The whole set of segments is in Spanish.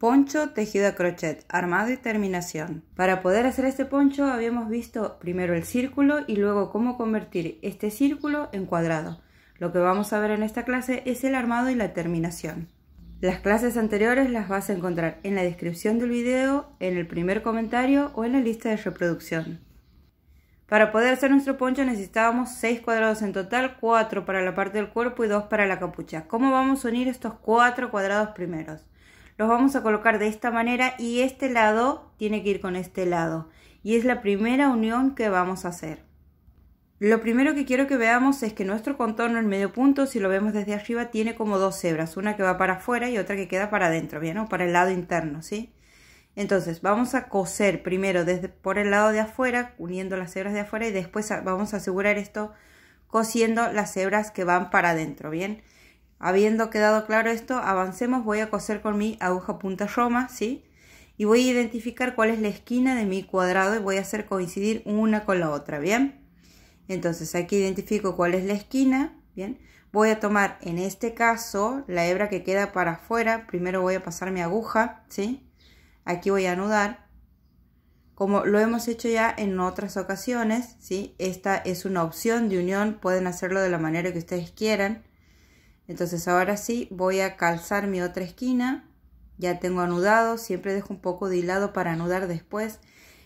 Poncho tejido a crochet, armado y terminación. Para poder hacer este poncho habíamos visto primero el círculo y luego cómo convertir este círculo en cuadrado. Lo que vamos a ver en esta clase es el armado y la terminación. Las clases anteriores las vas a encontrar en la descripción del video, en el primer comentario o en la lista de reproducción. Para poder hacer nuestro poncho necesitábamos 6 cuadrados en total, 4 para la parte del cuerpo y 2 para la capucha. ¿Cómo vamos a unir estos 4 cuadrados primeros? los vamos a colocar de esta manera y este lado tiene que ir con este lado. Y es la primera unión que vamos a hacer. Lo primero que quiero que veamos es que nuestro contorno en medio punto, si lo vemos desde arriba, tiene como dos hebras, una que va para afuera y otra que queda para adentro, ¿bien? O para el lado interno, ¿sí? Entonces vamos a coser primero desde por el lado de afuera, uniendo las hebras de afuera y después vamos a asegurar esto cosiendo las hebras que van para adentro, ¿bien? bien Habiendo quedado claro esto, avancemos, voy a coser con mi aguja punta roma, ¿sí? Y voy a identificar cuál es la esquina de mi cuadrado y voy a hacer coincidir una con la otra, ¿bien? Entonces aquí identifico cuál es la esquina, ¿bien? Voy a tomar en este caso la hebra que queda para afuera, primero voy a pasar mi aguja, ¿sí? Aquí voy a anudar, como lo hemos hecho ya en otras ocasiones, ¿sí? Esta es una opción de unión, pueden hacerlo de la manera que ustedes quieran, entonces ahora sí voy a calzar mi otra esquina. Ya tengo anudado, siempre dejo un poco de hilado para anudar después.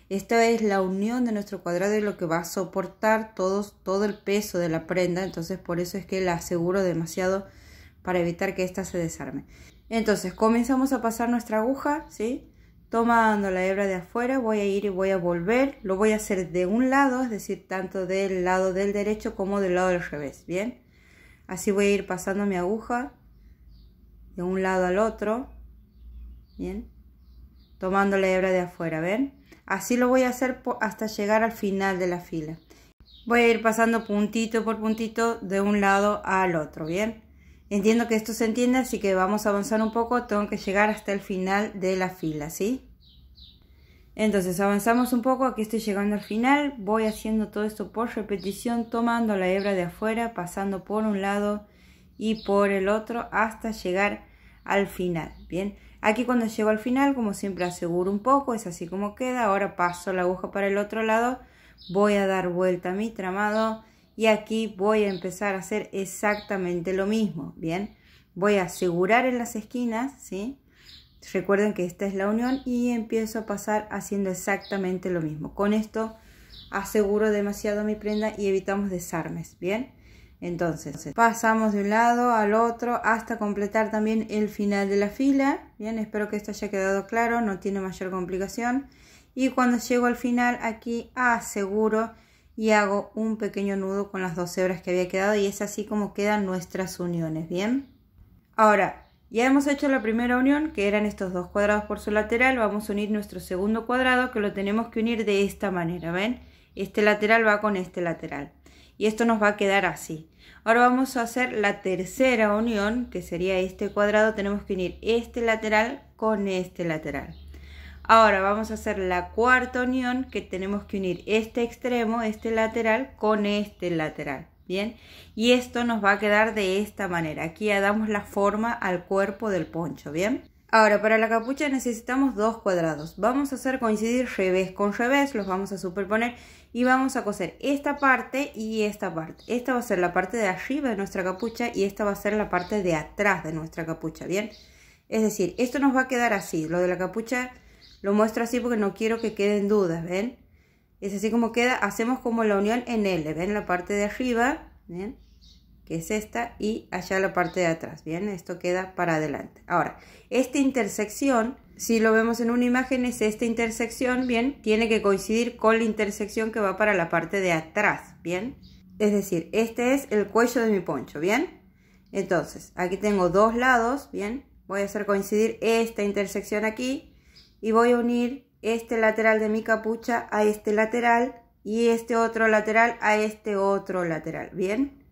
Esta es la unión de nuestro cuadrado y lo que va a soportar todos, todo el peso de la prenda. Entonces por eso es que la aseguro demasiado para evitar que ésta se desarme. Entonces comenzamos a pasar nuestra aguja, ¿sí? Tomando la hebra de afuera voy a ir y voy a volver. Lo voy a hacer de un lado, es decir, tanto del lado del derecho como del lado del revés, ¿bien? Así voy a ir pasando mi aguja de un lado al otro, ¿bien? Tomando la hebra de afuera, ¿ven? Así lo voy a hacer hasta llegar al final de la fila. Voy a ir pasando puntito por puntito de un lado al otro, ¿bien? Entiendo que esto se entiende, así que vamos a avanzar un poco. Tengo que llegar hasta el final de la fila, ¿sí? Entonces avanzamos un poco, aquí estoy llegando al final, voy haciendo todo esto por repetición, tomando la hebra de afuera, pasando por un lado y por el otro hasta llegar al final, ¿bien? Aquí cuando llego al final, como siempre aseguro un poco, es así como queda, ahora paso la aguja para el otro lado, voy a dar vuelta a mi tramado y aquí voy a empezar a hacer exactamente lo mismo, ¿bien? Voy a asegurar en las esquinas, ¿sí? Recuerden que esta es la unión y empiezo a pasar haciendo exactamente lo mismo. Con esto aseguro demasiado mi prenda y evitamos desarmes, ¿bien? Entonces, pasamos de un lado al otro hasta completar también el final de la fila. Bien, espero que esto haya quedado claro, no tiene mayor complicación. Y cuando llego al final, aquí aseguro y hago un pequeño nudo con las dos hebras que había quedado y es así como quedan nuestras uniones, ¿bien? Ahora, ya hemos hecho la primera unión, que eran estos dos cuadrados por su lateral. Vamos a unir nuestro segundo cuadrado, que lo tenemos que unir de esta manera, ¿ven? Este lateral va con este lateral. Y esto nos va a quedar así. Ahora vamos a hacer la tercera unión, que sería este cuadrado. Tenemos que unir este lateral con este lateral. Ahora vamos a hacer la cuarta unión, que tenemos que unir este extremo, este lateral, con este lateral. Bien, y esto nos va a quedar de esta manera. Aquí ya damos la forma al cuerpo del poncho, ¿bien? Ahora, para la capucha necesitamos dos cuadrados. Vamos a hacer coincidir revés con revés, los vamos a superponer y vamos a coser esta parte y esta parte. Esta va a ser la parte de arriba de nuestra capucha y esta va a ser la parte de atrás de nuestra capucha, ¿bien? Es decir, esto nos va a quedar así. Lo de la capucha lo muestro así porque no quiero que queden dudas, ¿ven? es así como queda, hacemos como la unión en L, ven la parte de arriba, ¿bien? que es esta, y allá la parte de atrás, ¿bien? Esto queda para adelante. Ahora, esta intersección, si lo vemos en una imagen, es esta intersección, ¿bien? Tiene que coincidir con la intersección que va para la parte de atrás, ¿bien? Es decir, este es el cuello de mi poncho, ¿bien? Entonces, aquí tengo dos lados, ¿bien? Voy a hacer coincidir esta intersección aquí y voy a unir este lateral de mi capucha a este lateral y este otro lateral a este otro lateral. ¿Bien?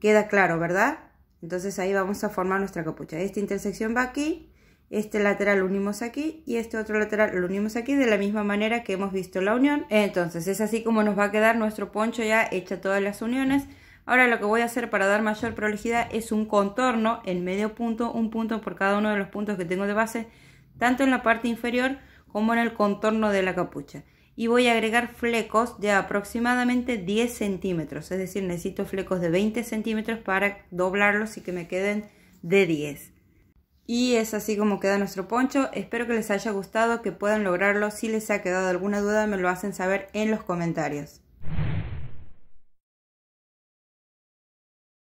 Queda claro, ¿verdad? Entonces ahí vamos a formar nuestra capucha. Esta intersección va aquí, este lateral lo unimos aquí y este otro lateral lo unimos aquí de la misma manera que hemos visto la unión. Entonces es así como nos va a quedar nuestro poncho ya hecha todas las uniones. Ahora lo que voy a hacer para dar mayor prolijidad es un contorno en medio punto, un punto por cada uno de los puntos que tengo de base, tanto en la parte inferior como en el contorno de la capucha. Y voy a agregar flecos de aproximadamente 10 centímetros, es decir, necesito flecos de 20 centímetros para doblarlos y que me queden de 10. Y es así como queda nuestro poncho. Espero que les haya gustado, que puedan lograrlo. Si les ha quedado alguna duda, me lo hacen saber en los comentarios.